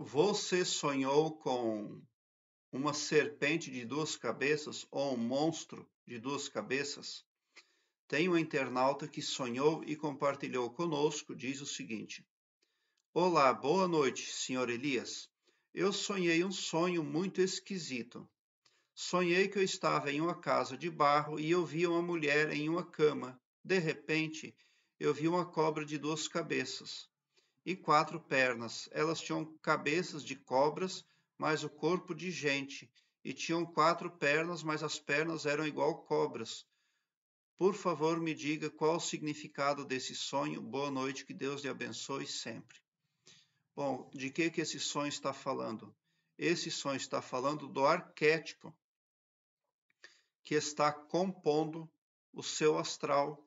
Você sonhou com uma serpente de duas cabeças ou um monstro de duas cabeças? Tem um internauta que sonhou e compartilhou conosco, diz o seguinte: Olá, boa noite, senhor Elias. Eu sonhei um sonho muito esquisito. Sonhei que eu estava em uma casa de barro e eu via uma mulher em uma cama. De repente, eu vi uma cobra de duas cabeças e quatro pernas. Elas tinham cabeças de cobras, mas o corpo de gente, e tinham quatro pernas, mas as pernas eram igual cobras. Por favor, me diga qual o significado desse sonho. Boa noite, que Deus lhe abençoe sempre. Bom, de que que esse sonho está falando? Esse sonho está falando do arquétipo que está compondo o seu astral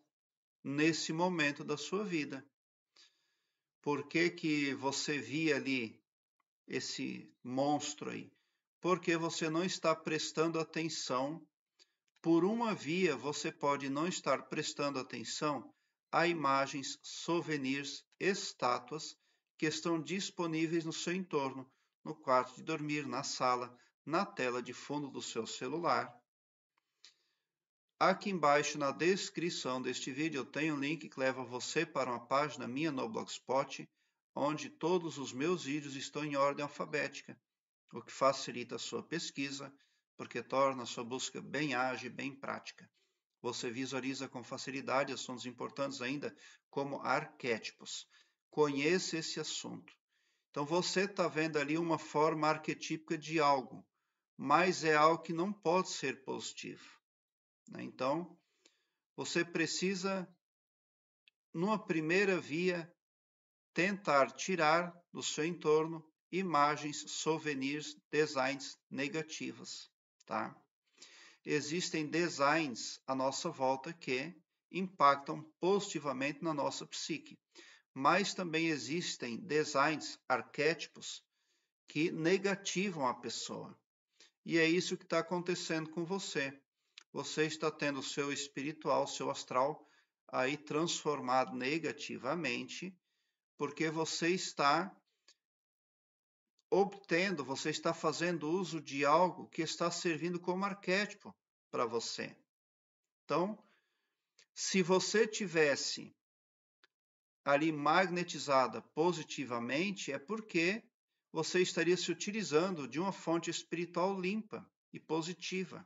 nesse momento da sua vida. Por que, que você via ali esse monstro aí? Porque você não está prestando atenção. Por uma via, você pode não estar prestando atenção a imagens, souvenirs, estátuas que estão disponíveis no seu entorno, no quarto de dormir, na sala, na tela de fundo do seu celular Aqui embaixo na descrição deste vídeo eu tenho um link que leva você para uma página minha no Blogspot, onde todos os meus vídeos estão em ordem alfabética, o que facilita a sua pesquisa, porque torna a sua busca bem ágil e bem prática. Você visualiza com facilidade assuntos importantes ainda, como arquétipos. Conheça esse assunto. Então você está vendo ali uma forma arquetípica de algo, mas é algo que não pode ser positivo né? Então, você precisa, numa primeira via, tentar tirar do seu entorno imagens, souvenirs, designs negativas. Tá? Existem designs à nossa volta que impactam positivamente na nossa psique, mas também existem designs, arquétipos, que negativam a pessoa. E é isso que está acontecendo com você você está tendo o seu espiritual, seu astral aí transformado negativamente, porque você está obtendo, você está fazendo uso de algo que está servindo como arquétipo para você. Então, se você tivesse ali magnetizada positivamente, é porque você estaria se utilizando de uma fonte espiritual limpa e positiva.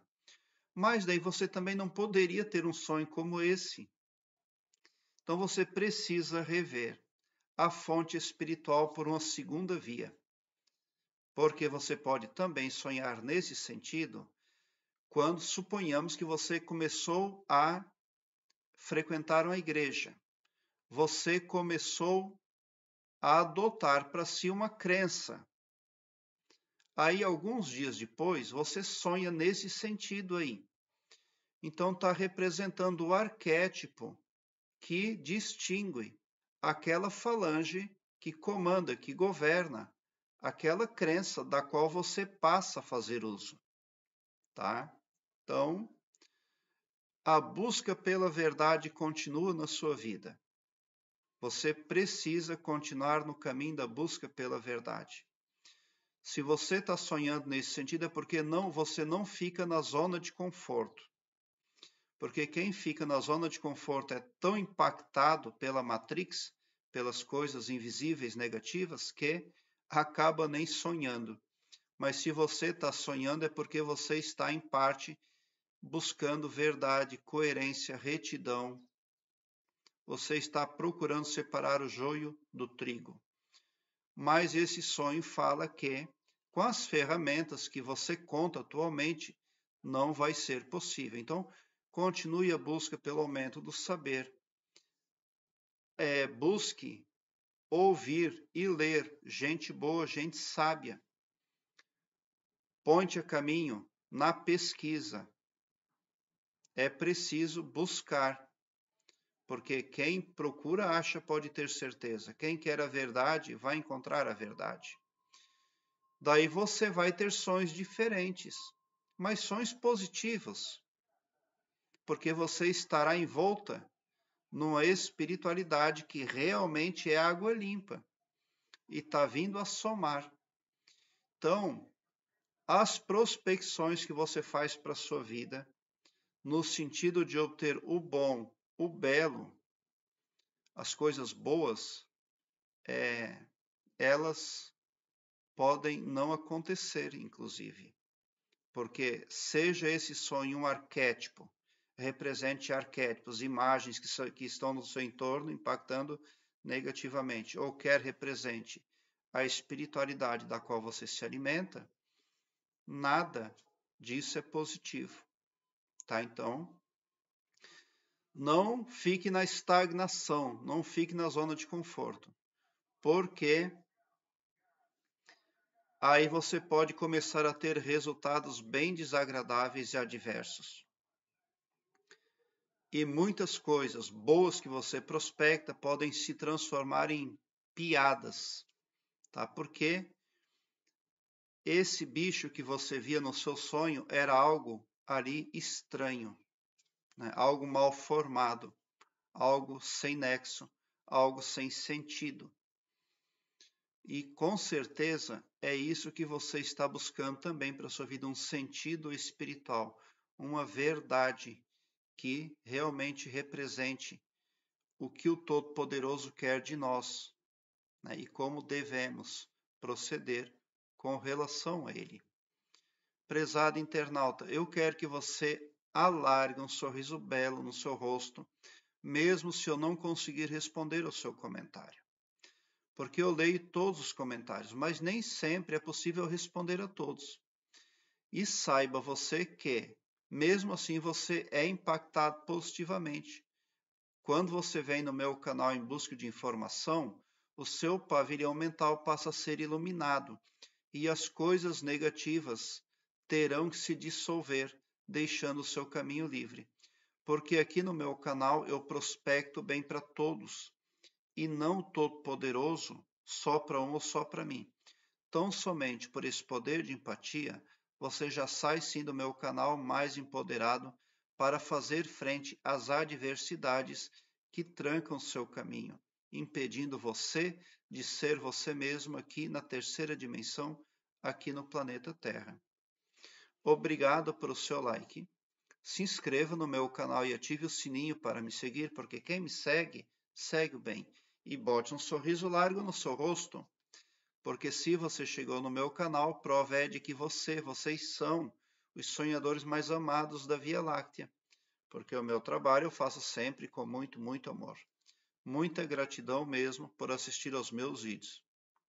Mas daí você também não poderia ter um sonho como esse. Então você precisa rever a fonte espiritual por uma segunda via. Porque você pode também sonhar nesse sentido quando suponhamos que você começou a frequentar uma igreja. Você começou a adotar para si uma crença Aí, alguns dias depois, você sonha nesse sentido aí. Então, está representando o arquétipo que distingue aquela falange que comanda, que governa, aquela crença da qual você passa a fazer uso. Tá? Então, a busca pela verdade continua na sua vida. Você precisa continuar no caminho da busca pela verdade. Se você está sonhando nesse sentido, é porque não, você não fica na zona de conforto. Porque quem fica na zona de conforto é tão impactado pela Matrix, pelas coisas invisíveis negativas, que acaba nem sonhando. Mas se você está sonhando, é porque você está, em parte, buscando verdade, coerência, retidão. Você está procurando separar o joio do trigo. Mas esse sonho fala que com as ferramentas que você conta atualmente, não vai ser possível. Então, continue a busca pelo aumento do saber. É, busque ouvir e ler gente boa, gente sábia. Ponte a caminho na pesquisa. É preciso buscar, porque quem procura acha pode ter certeza. Quem quer a verdade vai encontrar a verdade. Daí você vai ter sonhos diferentes, mas sonhos positivos, porque você estará envolta numa espiritualidade que realmente é água limpa e está vindo a somar. Então, as prospecções que você faz para a sua vida, no sentido de obter o bom, o belo, as coisas boas, é, elas podem não acontecer, inclusive. Porque, seja esse sonho um arquétipo, represente arquétipos, imagens que, que estão no seu entorno impactando negativamente, ou quer represente a espiritualidade da qual você se alimenta, nada disso é positivo. Tá? Então, não fique na estagnação, não fique na zona de conforto, porque aí você pode começar a ter resultados bem desagradáveis e adversos. E muitas coisas boas que você prospecta podem se transformar em piadas, tá? Porque esse bicho que você via no seu sonho era algo ali estranho, né? algo mal formado, algo sem nexo, algo sem sentido. E com certeza é isso que você está buscando também para a sua vida, um sentido espiritual, uma verdade que realmente represente o que o Todo-Poderoso quer de nós né? e como devemos proceder com relação a Ele. Prezado internauta, eu quero que você alargue um sorriso belo no seu rosto, mesmo se eu não conseguir responder ao seu comentário porque eu leio todos os comentários, mas nem sempre é possível responder a todos. E saiba você que, mesmo assim, você é impactado positivamente. Quando você vem no meu canal em busca de informação, o seu pavilhão mental passa a ser iluminado e as coisas negativas terão que se dissolver, deixando o seu caminho livre. Porque aqui no meu canal eu prospecto bem para todos e não Todo-Poderoso só para um ou só para mim. Tão somente por esse poder de empatia, você já sai sim do meu canal mais empoderado para fazer frente às adversidades que trancam seu caminho, impedindo você de ser você mesmo aqui na terceira dimensão, aqui no planeta Terra. Obrigado pelo seu like. Se inscreva no meu canal e ative o sininho para me seguir, porque quem me segue, segue o bem e bote um sorriso largo no seu rosto, porque se você chegou no meu canal, prova é de que você, vocês são os sonhadores mais amados da Via Láctea, porque o meu trabalho eu faço sempre com muito, muito amor. Muita gratidão mesmo por assistir aos meus vídeos.